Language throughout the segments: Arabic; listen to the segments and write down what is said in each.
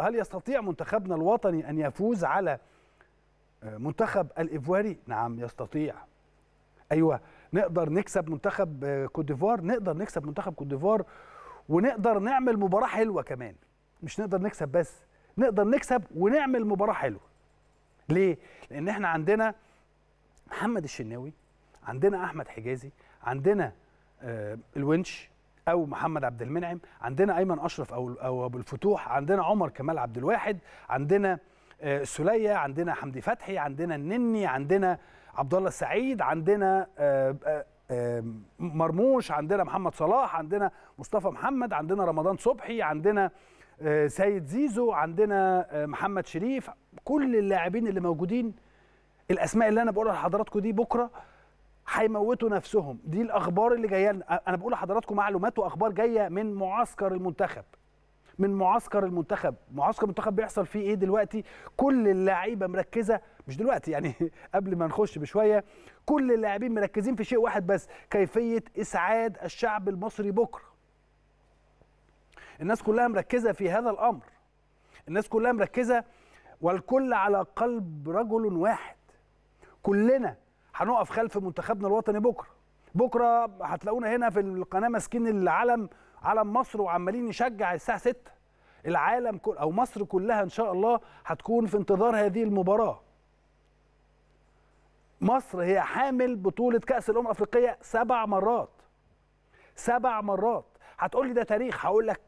هل يستطيع منتخبنا الوطني أن يفوز على آه، منتخب الإيفواري؟ نعم يستطيع أيوة نقدر نكسب منتخب آه، كوت ديفوار نقدر نكسب منتخب كوت ديفوار ونقدر نعمل مباراة حلوة كمان مش نقدر نكسب بس نقدر نكسب ونعمل مباراة حلوة ليه؟ لأن احنا عندنا محمد الشناوي عندنا أحمد حجازي عندنا آه، الونش او محمد عبد المنعم عندنا ايمن اشرف او او ابو الفتوح عندنا عمر كمال عبد الواحد عندنا آه، سليه عندنا حمدي فتحي عندنا النني عندنا عبد الله السعيد عندنا آه، آه، مرموش عندنا محمد صلاح عندنا مصطفى محمد عندنا رمضان صبحي عندنا سيد زيزو عندنا محمد شريف كل اللاعبين اللي موجودين الاسماء اللي انا بقولها لحضراتكم دي بكره هيموتوا نفسهم دي الاخبار اللي جايه لنا انا بقول لحضراتكم معلومات واخبار جايه من معسكر المنتخب من معسكر المنتخب معسكر المنتخب بيحصل فيه ايه دلوقتي كل اللعيبه مركزه مش دلوقتي يعني قبل ما نخش بشويه كل اللاعبين مركزين في شيء واحد بس كيفيه اسعاد الشعب المصري بكره الناس كلها مركزه في هذا الامر الناس كلها مركزه والكل على قلب رجل واحد كلنا هنقف خلف منتخبنا الوطني بكره بكره هتلاقونا هنا في القناه ماسكين العلم علم مصر وعمالين نشجع الساعه 6 العالم كل او مصر كلها ان شاء الله هتكون في انتظار هذه المباراه مصر هي حامل بطوله كاس الامم الافريقيه سبع مرات سبع مرات هتقول لي ده تاريخ هقول لك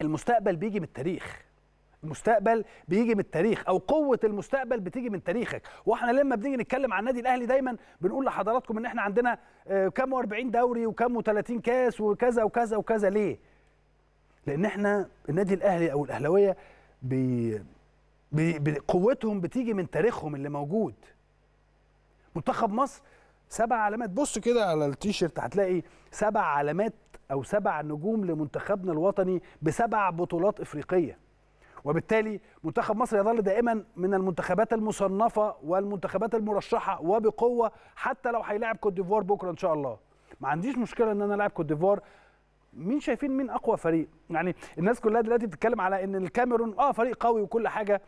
المستقبل بيجي من التاريخ مستقبل بيجي من التاريخ او قوه المستقبل بتيجي من تاريخك واحنا لما بنيجي نتكلم عن النادي الاهلي دايما بنقول لحضراتكم ان احنا عندنا آه، كام و40 دوري وكام و30 كاس وكذا وكذا وكذا ليه لان احنا النادي الاهلي او الاهلاويه بي بي قوتهم بتيجي من تاريخهم اللي موجود منتخب مصر سبع علامات بص كده على التيشيرت هتلاقي سبع علامات او سبع نجوم لمنتخبنا الوطني بسبع بطولات افريقيه وبالتالي منتخب مصر يظل دائما من المنتخبات المصنفه والمنتخبات المرشحه وبقوه حتى لو هيلاعب كوت ديفوار بكره ان شاء الله ما عنديش مشكله ان انا العب كوت ديفوار مين شايفين مين اقوى فريق يعني الناس كلها دلوقتي بتتكلم على ان الكاميرون اه فريق قوي وكل حاجه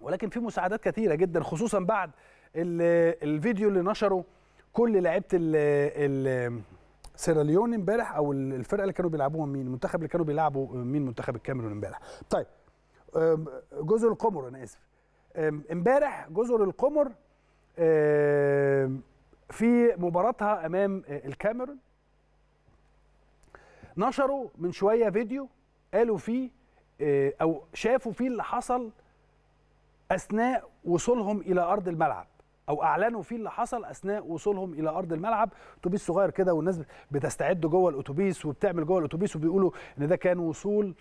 ولكن في مساعدات كثيره جدا خصوصا بعد الفيديو اللي نشره كل لعيبه السيراليون امبارح او الفرقه اللي كانوا بيلعبوها مين المنتخب اللي كانوا بيلعبوا مين منتخب الكاميرون امبارح طيب جزر القمر انا اسف امبارح جزر القمر في مباراتها امام أه، الكاميرون نشروا من شويه فيديو قالوا فيه أه، او شافوا فيه اللي حصل اثناء وصولهم الى ارض الملعب او اعلنوا فيه اللي حصل اثناء وصولهم الى ارض الملعب اتوبيس صغير كده والناس بتستعد جوه الاتوبيس وبتعمل جوه الاتوبيس وبيقولوا ان ده كان وصول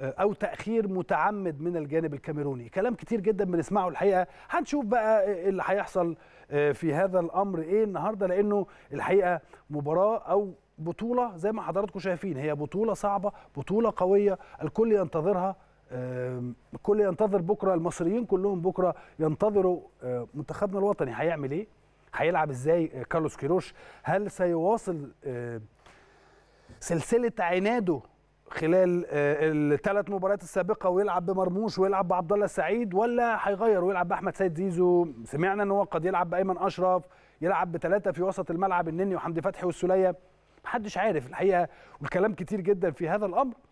آه، او تاخير متعمد من الجانب الكاميروني كلام كتير جدا بنسمعه الحقيقه هنشوف بقى اللي هيحصل آه، في هذا الامر ايه النهارده لانه الحقيقه مباراه او بطوله زي ما حضراتكم شايفين هي بطوله صعبه بطوله قويه الكل ينتظرها الكل ينتظر بكره المصريين كلهم بكره ينتظروا آه، منتخبنا الوطني هيعمل ايه هيلعب ازاي كارلوس كيروش هل سيواصل سلسله عناده خلال آه، الثلاث مباريات السابقه ويلعب بمرموش ويلعب بعبد الله السعيد ولا هيغير ويلعب باحمد سيد زيزو سمعنا ان هو قد يلعب بايمن اشرف يلعب بثلاثه في وسط الملعب النني وحمدي فتحي والسوليه محدش عارف الحقيقه والكلام كتير جدا في هذا الامر